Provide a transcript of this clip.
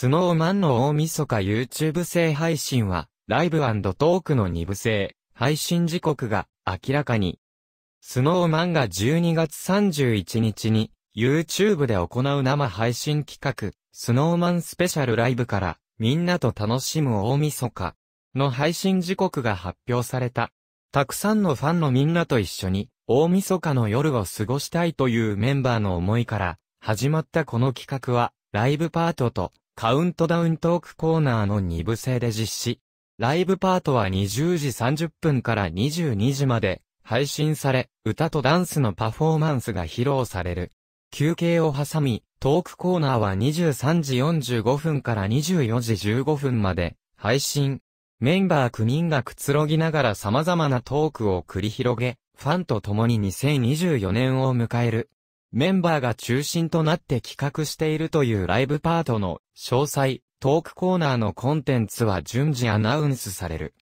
スノーマンの大晦日 YouTube 制配信は、ライブトークの2部制、配信時刻が明らかに。スノーマンが12月31日に、YouTube で行う生配信企画、スノーマンスペシャルライブから、みんなと楽しむ大晦日の配信時刻が発表された。たくさんのファンのみんなと一緒に、大晦日の夜を過ごしたいというメンバーの思いから、始まったこの企画は、ライブパートとカウントダウントークコーナーの2部制で実施。ライブパートは20時30分から22時まで配信され、歌とダンスのパフォーマンスが披露される。休憩を挟み、トークコーナーは23時45分から24時15分まで配信。メンバー9人がくつろぎながら様々なトークを繰り広げ、ファンと共に2024年を迎える。メンバーが中心となって企画しているというライブパートの詳細、トークコーナーのコンテンツは順次アナウンスされる。